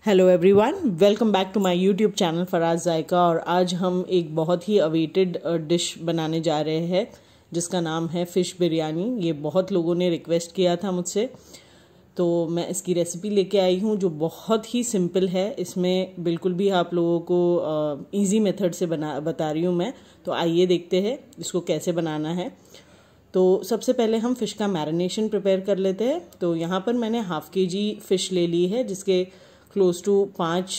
hello everyone welcome back to my YouTube channel Faraz Zaika और आज हम एक बहुत ही अवेटेड डिश uh, बनाने जा रहे हैं जिसका नाम है फ़िश बिरयानी ये बहुत लोगों ने रिक्वेस्ट किया था मुझसे तो मैं इसकी रेसिपी लेके आई हूँ जो बहुत ही सिंपल है इसमें बिल्कुल भी आप लोगों को इजी मेथड से बना बता रही हूँ मैं तो आइए देखते हैं इसको कैसे बनाना है तो सबसे पहले हम फ़िश का मैरिनेशन प्रिपेयर कर लेते हैं तो यहाँ पर मैंने हाफ़ के जी फ़िश ले ली है जिसके क्लोज़ टू पाँच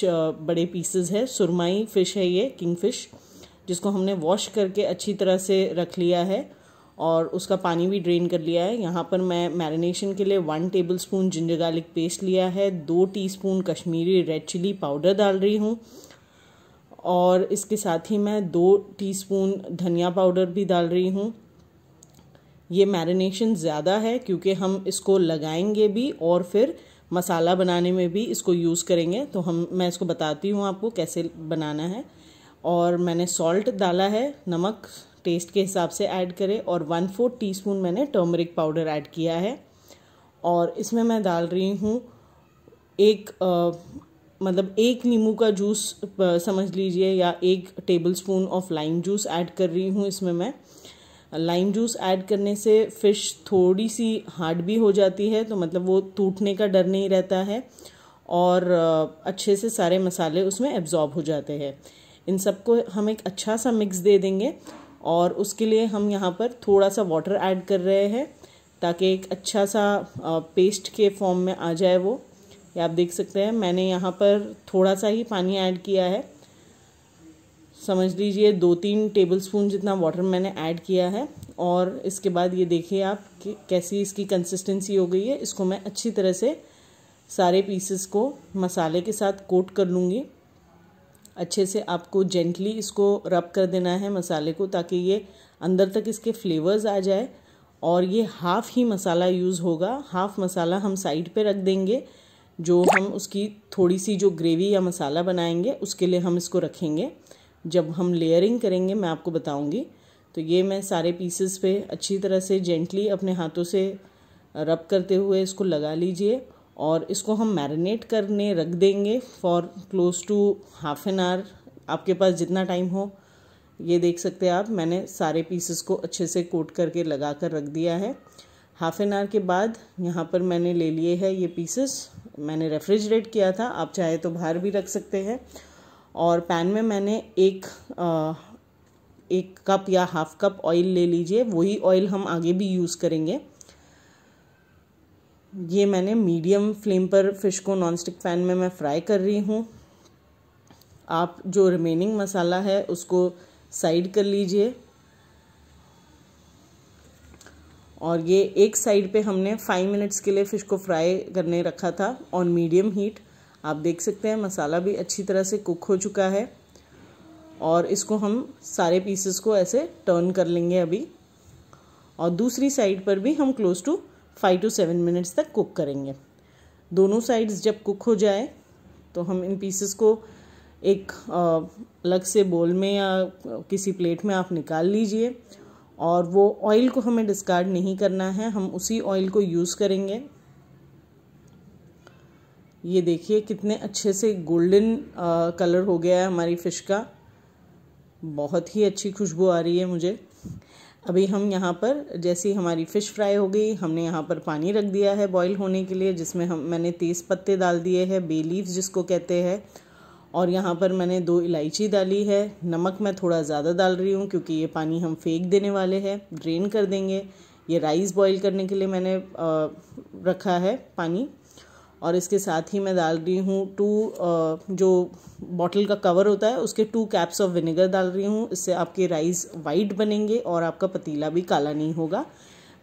बड़े पीसेज है सुरमाई फ़िश है ये किंग फ़िश जिसको हमने वॉश करके अच्छी तरह से रख लिया है और उसका पानी भी ड्रेन कर लिया है यहाँ पर मैं मैरिनेशन के लिए one tablespoon ginger garlic paste लिया है दो teaspoon Kashmiri red chilli powder डाल रही हूँ और इसके साथ ही मैं दो टीस्पून धनिया पाउडर भी डाल रही हूँ ये मैरिनेशन ज़्यादा है क्योंकि हम इसको लगाएंगे भी और फिर मसाला बनाने में भी इसको यूज़ करेंगे तो हम मैं इसको बताती हूँ आपको कैसे बनाना है और मैंने सॉल्ट डाला है नमक टेस्ट के हिसाब से ऐड करें और वन फोर्थ टी स्पून मैंने टर्मरिक पाउडर ऐड किया है और इसमें मैं डाल रही हूँ एक आ, मतलब एक नींबू का जूस समझ लीजिए या एक tablespoon of lime juice add कर रही हूँ इसमें मैं लाइम जूस ऐड करने से फ़िश थोड़ी सी हार्ड भी हो जाती है तो मतलब वो टूटने का डर नहीं रहता है और अच्छे से सारे मसाले उसमें एब्जॉर्ब हो जाते हैं इन सबको हम एक अच्छा सा मिक्स दे देंगे और उसके लिए हम यहाँ पर थोड़ा सा वाटर ऐड कर रहे हैं ताकि एक अच्छा सा पेस्ट के फॉर्म में आ जाए वो ये आप देख सकते हैं मैंने यहाँ पर थोड़ा सा ही पानी ऐड किया है समझ लीजिए दो तीन टेबल स्पून जितना वाटर मैंने ऐड किया है और इसके बाद ये देखिए आप कि कैसी इसकी कंसिस्टेंसी हो गई है इसको मैं अच्छी तरह से सारे पीसेस को मसाले के साथ कोट कर लूँगी अच्छे से आपको जेंटली इसको रब कर देना है मसाले को ताकि ये अंदर तक इसके फ्लेवर्स आ जाए और ये हाफ़ ही मसाला यूज़ होगा हाफ़ मसाला हम साइड पे रख देंगे जो हम उसकी थोड़ी सी जो ग्रेवी या मसाला बनाएंगे उसके लिए हम इसको रखेंगे जब हम लेयरिंग करेंगे मैं आपको बताऊंगी तो ये मैं सारे पीसेस पे अच्छी तरह से जेंटली अपने हाथों से रब करते हुए इसको लगा लीजिए और इसको हम मैरिनेट करने रख देंगे for close to half an hour आपके पास जितना टाइम हो ये देख सकते हैं आप मैंने सारे पीसेस को अच्छे से कोट करके लगा कर रख दिया है हाफ एन आवर के बाद यहाँ पर मैंने ले लिए है ये पीसेस मैंने रेफ्रिजरेट किया था आप चाहे तो बाहर भी रख सकते हैं और पैन में मैंने एक आ, एक कप या हाफ कप ऑयल ले लीजिए वही ऑयल हम आगे भी यूज़ करेंगे ये मैंने मीडियम फ्लेम पर फिश को नॉन स्टिक पैन में मैं फ्राई कर रही हूँ आप जो रिमेनिंग मसाला है उसको साइड कर लीजिए और ये एक साइड पे हमने फाइव मिनट्स के लिए फ़िश को फ्राई करने रखा था ऑन मीडियम हीट आप देख सकते हैं मसाला भी अच्छी तरह से कुक हो चुका है और इसको हम सारे पीसेस को ऐसे टर्न कर लेंगे अभी और दूसरी साइड पर भी हम close to five to seven minutes तक कुक करेंगे दोनों साइड्स जब कुक हो जाए तो हम इन पीसेस को एक अलग से बोल में या किसी प्लेट में आप निकाल लीजिए और वो ऑयल को हमें डिस्कार्ड नहीं करना है हम उसी ऑयल को यूज़ करेंगे ये देखिए कितने अच्छे से गोल्डन कलर हो गया है हमारी फ़िश का बहुत ही अच्छी खुशबू आ रही है मुझे अभी हम यहाँ पर जैसी हमारी फ़िश फ्राई हो गई हमने यहाँ पर पानी रख दिया है बॉईल होने के लिए जिसमें हम मैंने तेज़ पत्ते डाल दिए हैं बे लीव्स जिसको कहते हैं और यहाँ पर मैंने दो इलायची डाली है नमक मैं थोड़ा ज़्यादा डाल रही हूँ क्योंकि ये पानी हम फेंक देने वाले हैं ड्रेन कर देंगे ये राइस बॉईल करने के लिए मैंने रखा है पानी और इसके साथ ही मैं डाल रही हूँ टू जो बॉटल का कवर होता है उसके टू कैप्स ऑफ विनेगर डाल रही हूँ इससे आपके राइस वाइट बनेंगे और आपका पतीला भी काला नहीं होगा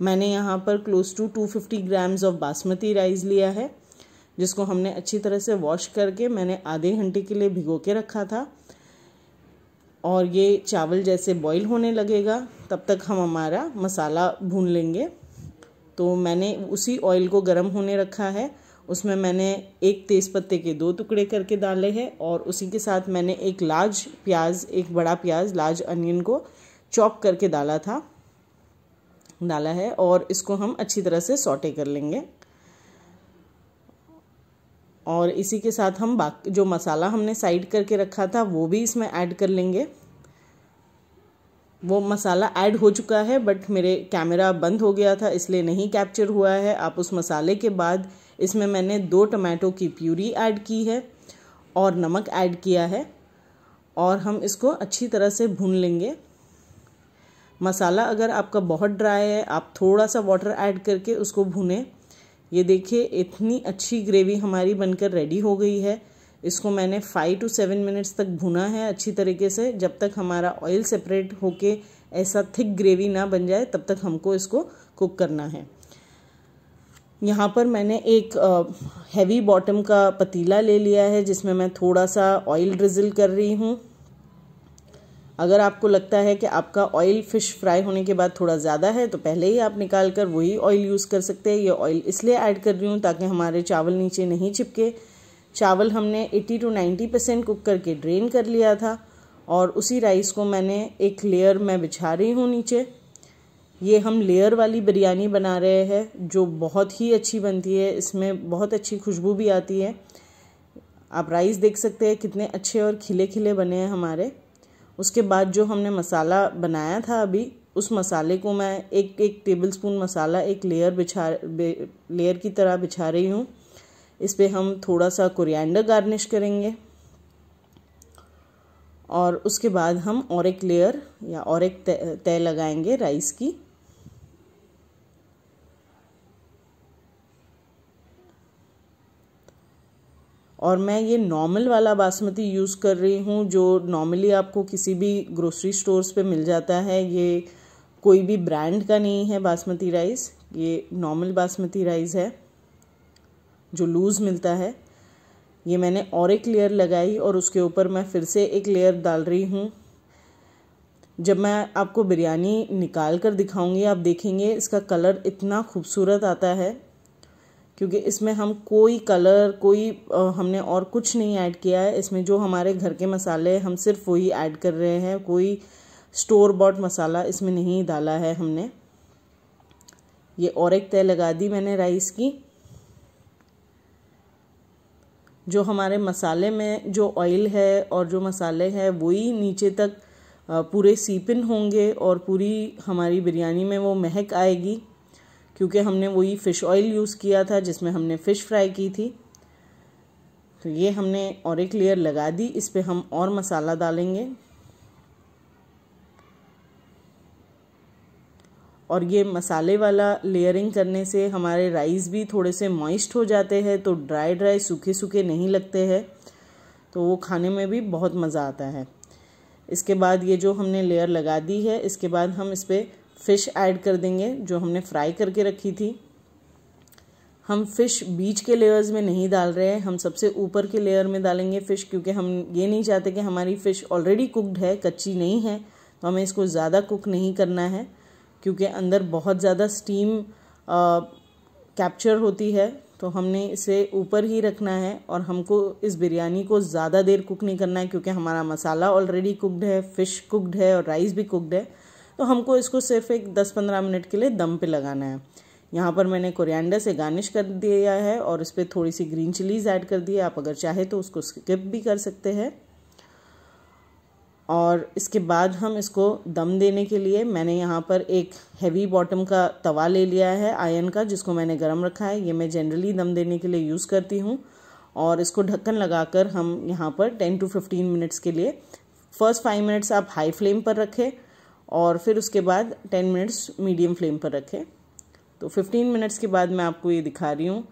मैंने यहाँ पर close to two fifty grams of basmati rice लिया है जिसको हमने अच्छी तरह से वॉश करके मैंने आधे घंटे के लिए भिगो के रखा था और ये चावल जैसे बॉईल होने लगेगा तब तक हम हमारा मसाला भून लेंगे तो मैंने उसी ऑयल को गर्म होने रखा है उसमें मैंने एक तेज़ पत्ते के दो टुकड़े करके डाले हैं और उसी के साथ मैंने एक लार्ज प्याज एक बड़ा प्याज लार्ज अनियन को चॉप करके डाला था डाला है और इसको हम अच्छी तरह से सॉटे कर लेंगे और इसी के साथ हम बाक जो मसाला हमने साइड करके रखा था वो भी इसमें ऐड कर लेंगे वो मसाला ऐड हो चुका है बट मेरे कैमरा बंद हो गया था इसलिए नहीं कैप्चर हुआ है आप उस मसाले के बाद इसमें मैंने दो टमाटो की प्यूरी ऐड की है और नमक ऐड किया है और हम इसको अच्छी तरह से भून लेंगे मसाला अगर आपका बहुत ड्राई है आप थोड़ा सा वाटर ऐड करके उसको भूने ये देखिए इतनी अच्छी ग्रेवी हमारी बनकर रेडी हो गई है इसको मैंने फाइव टू सेवन मिनट्स तक भुना है अच्छी तरीके से जब तक हमारा ऑयल सेपरेट होके ऐसा थिक ग्रेवी ना बन जाए तब तक हमको इसको कुक करना है यहाँ पर मैंने एक हैवी बॉटम का पतीला ले लिया है जिसमें मैं थोड़ा सा ऑयल ड्रिजल कर रही हूँ अगर आपको लगता है कि आपका ऑयल फ़िश फ्राई होने के बाद थोड़ा ज़्यादा है तो पहले ही आप निकाल कर वही ऑयल यूज़ कर सकते हैं ये ऑयल इसलिए ऐड कर रही हूँ ताकि हमारे चावल नीचे नहीं चिपके चावल हमने 80 टू 90 परसेंट कुक करके ड्रेन कर लिया था और उसी राइस को मैंने एक लेयर में बिछा रही हूँ नीचे ये हम लेयर वाली बिरयानी बना रहे हैं जो बहुत ही अच्छी बनती है इसमें बहुत अच्छी खुशबू भी आती है आप राइस देख सकते हैं कितने अच्छे और खिले खिले बने हैं हमारे उसके बाद जो हमने मसाला बनाया था अभी उस मसाले को मैं एक एक टेबल स्पून मसाला एक लेयर बिछा लेयर की तरह बिछा रही हूँ इस पर हम थोड़ा सा कोरिएंडर गार्निश करेंगे और उसके बाद हम और एक लेयर या और एक तय लगाएंगे राइस की और मैं ये नॉर्मल वाला बासमती यूज़ कर रही हूँ जो नॉर्मली आपको किसी भी ग्रोसरी स्टोर्स पे मिल जाता है ये कोई भी ब्रांड का नहीं है बासमती राइस ये नॉर्मल बासमती राइस है जो लूज़ मिलता है ये मैंने और एक लेयर लगाई और उसके ऊपर मैं फिर से एक लेयर डाल रही हूँ जब मैं आपको बिरयानी निकाल कर दिखाऊँगी आप देखेंगे इसका कलर इतना खूबसूरत आता है क्योंकि इसमें हम कोई कलर कोई हमने और कुछ नहीं ऐड किया है इसमें जो हमारे घर के मसाले हम सिर्फ वही ऐड कर रहे हैं कोई स्टोर बॉट मसाला इसमें नहीं डाला है हमने ये और एक तय लगा दी मैंने राइस की जो हमारे मसाले में जो ऑयल है और जो मसाले हैं वही नीचे तक पूरे सीपिन होंगे और पूरी हमारी बिरयानी में वो महक आएगी क्योंकि हमने वही फ़िश ऑयल यूज़ किया था जिसमें हमने फ़िश फ्राई की थी तो ये हमने और एक लेयर लगा दी इस पर हम और मसाला डालेंगे और ये मसाले वाला लेयरिंग करने से हमारे राइस भी थोड़े से मॉइस्ट हो जाते हैं तो ड्राई ड्राई सूखे सूखे नहीं लगते हैं तो वो खाने में भी बहुत मज़ा आता है इसके बाद ये जो हमने लेयर लगा दी है इसके बाद हम इस पर फ़िश ऐड कर देंगे जो हमने फ्राई करके रखी थी हम फ़िश बीच के लेयर्स में नहीं डाल रहे हैं हम सबसे ऊपर के लेयर में डालेंगे फ़िश क्योंकि हम ये नहीं चाहते कि हमारी फ़िश ऑलरेडी कुकड है कच्ची नहीं है तो हमें इसको ज़्यादा कुक नहीं करना है क्योंकि अंदर बहुत ज़्यादा स्टीम कैप्चर होती है तो हमने इसे ऊपर ही रखना है और हमको इस बिरयानी को ज़्यादा देर कुक नहीं करना है क्योंकि हमारा मसाला ऑलरेडी कुकड है फ़िश कुकड है और राइस भी कुकड है तो हमको इसको सिर्फ एक दस पंद्रह मिनट के लिए दम पे लगाना है यहाँ पर मैंने कोरिएंडर से गार्निश कर दिया है और इस पर थोड़ी सी ग्रीन चिलीज ऐड कर दी है आप अगर चाहे तो उसको स्किप भी कर सकते हैं और इसके बाद हम इसको दम देने के लिए मैंने यहाँ पर एक हैवी बॉटम का तवा ले लिया है आयन का जिसको मैंने गर्म रखा है ये मैं जनरली दम देने के लिए यूज़ करती हूँ और इसको ढक्कन लगाकर हम यहाँ पर टेन टू फिफ्टीन मिनट्स के लिए फ़र्स्ट फाइव मिनट्स आप हाई फ्लेम पर रखें और फिर उसके बाद टेन मिनट्स मीडियम फ्लेम पर रखें तो फिफ्टीन मिनट्स के बाद मैं आपको ये दिखा रही हूँ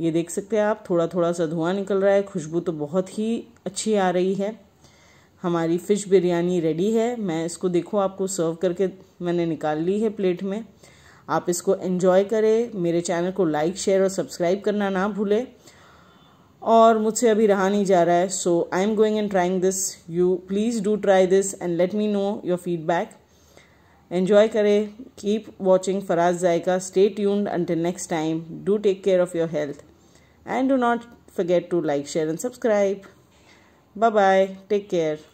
ये देख सकते हैं आप थोड़ा थोड़ा सा धुआं निकल रहा है खुशबू तो बहुत ही अच्छी आ रही है हमारी फ़िश बिरयानी रेडी है मैं इसको देखो आपको सर्व करके मैंने निकाल ली है प्लेट में आप इसको एंजॉय करें मेरे चैनल को लाइक शेयर और सब्सक्राइब करना ना भूलें और मुझसे अभी रहा नहीं जा रहा है so I am going and trying this you please do try this and let me know your feedback enjoy करें keep watching Faraz Zaika stay tuned until next time do take care of your health and do not forget to like share and subscribe bye bye take care